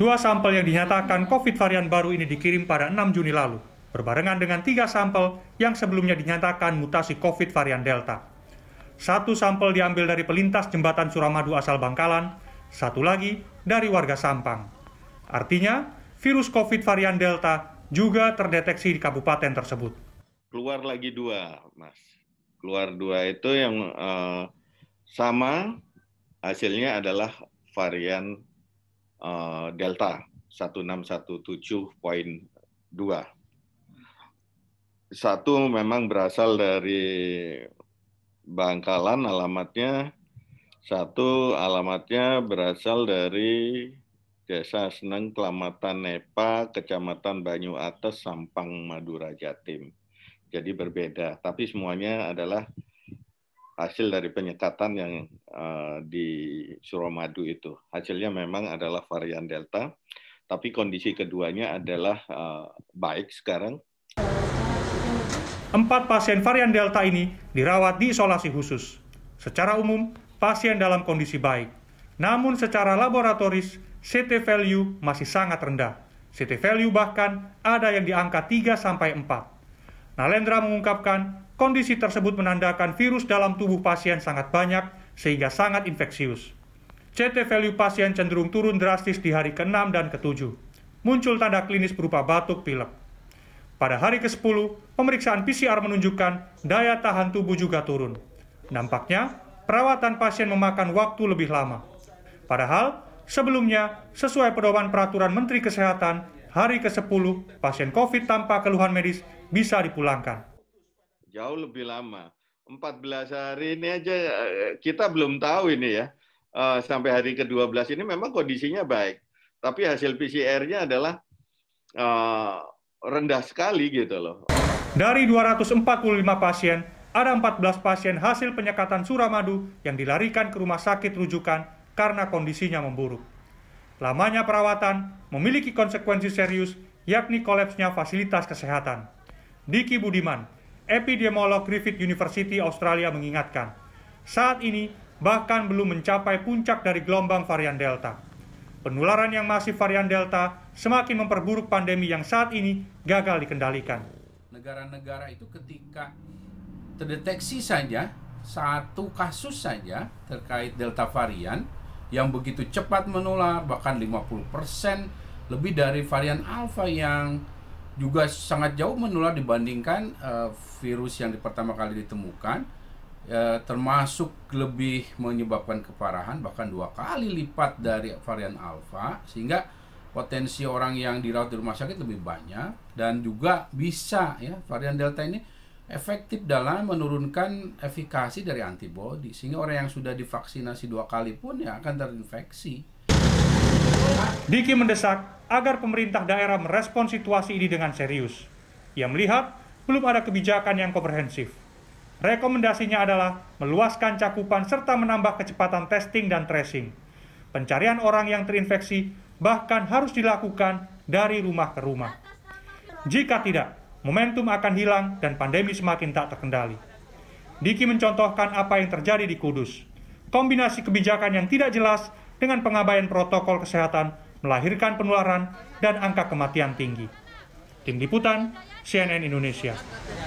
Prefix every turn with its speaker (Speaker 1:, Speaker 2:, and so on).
Speaker 1: Dua sampel yang dinyatakan COVID varian baru ini dikirim pada 6 Juni lalu, berbarengan dengan tiga sampel yang sebelumnya dinyatakan mutasi COVID varian Delta. Satu sampel diambil dari pelintas jembatan Suramadu asal Bangkalan, satu lagi dari warga Sampang. Artinya, virus COVID varian Delta juga terdeteksi di kabupaten tersebut.
Speaker 2: Keluar lagi dua, Mas. Keluar dua itu yang uh, sama hasilnya adalah varian Eh, delta 1617.2. Satu memang berasal dari Bangkalan alamatnya, satu alamatnya berasal dari Desa Seneng, Kelamatan Nepa, Kecamatan Banyu Atas, Sampang, Madura, Jatim. Jadi berbeda, tapi semuanya adalah hasil dari penyekatan yang uh, di Suramadu itu. Hasilnya memang adalah varian Delta, tapi kondisi keduanya adalah uh,
Speaker 1: baik sekarang. Empat pasien varian Delta ini dirawat di isolasi khusus. Secara umum, pasien dalam kondisi baik. Namun secara laboratoris, CT value masih sangat rendah. CT value bahkan ada yang di angka 3 sampai 4. Nalendra mengungkapkan, kondisi tersebut menandakan virus dalam tubuh pasien sangat banyak sehingga sangat infeksius. CT value pasien cenderung turun drastis di hari ke-6 dan ke-7. Muncul tanda klinis berupa batuk pilek. Pada hari ke-10, pemeriksaan PCR menunjukkan daya tahan tubuh juga turun. Nampaknya, perawatan pasien memakan waktu lebih lama. Padahal, sebelumnya, sesuai pedoman peraturan Menteri Kesehatan, hari ke-10 pasien COVID tanpa keluhan medis bisa dipulangkan.
Speaker 2: Jauh lebih lama. 14 hari ini aja eh, kita belum tahu ini ya. Eh, sampai hari ke-12 ini memang kondisinya baik. Tapi hasil PCR-nya adalah eh, rendah sekali gitu loh.
Speaker 1: Dari 245 pasien, ada 14 pasien hasil penyekatan Suramadu yang dilarikan ke rumah sakit rujukan karena kondisinya memburuk. Lamanya perawatan memiliki konsekuensi serius, yakni kolapsnya fasilitas kesehatan. Diki Budiman, epidemiolog Griffith University Australia mengingatkan, saat ini bahkan belum mencapai puncak dari gelombang varian Delta. Penularan yang masih varian Delta semakin memperburuk pandemi yang saat ini gagal dikendalikan.
Speaker 3: Negara-negara itu ketika
Speaker 1: terdeteksi saja
Speaker 3: satu kasus saja terkait Delta varian, yang begitu cepat menular bahkan 50% lebih dari varian alfa yang juga sangat jauh menular dibandingkan uh, virus yang pertama kali ditemukan uh, termasuk lebih menyebabkan keparahan bahkan dua kali lipat dari varian alfa sehingga potensi orang yang dirawat di rumah sakit lebih banyak dan juga bisa ya varian delta ini efektif dalam menurunkan efikasi dari antibodi sehingga orang yang sudah divaksinasi dua kali pun ya akan terinfeksi.
Speaker 1: Diki mendesak agar pemerintah daerah merespon situasi ini dengan serius. Ia melihat belum ada kebijakan yang komprehensif. Rekomendasinya adalah meluaskan cakupan serta menambah kecepatan testing dan tracing. Pencarian orang yang terinfeksi bahkan harus dilakukan dari rumah ke rumah. Jika tidak, momentum akan hilang dan pandemi semakin tak terkendali. Diki mencontohkan apa yang terjadi di Kudus. Kombinasi kebijakan yang tidak jelas dengan pengabaian protokol kesehatan melahirkan penularan dan angka kematian tinggi. Tim Liputan, CNN Indonesia.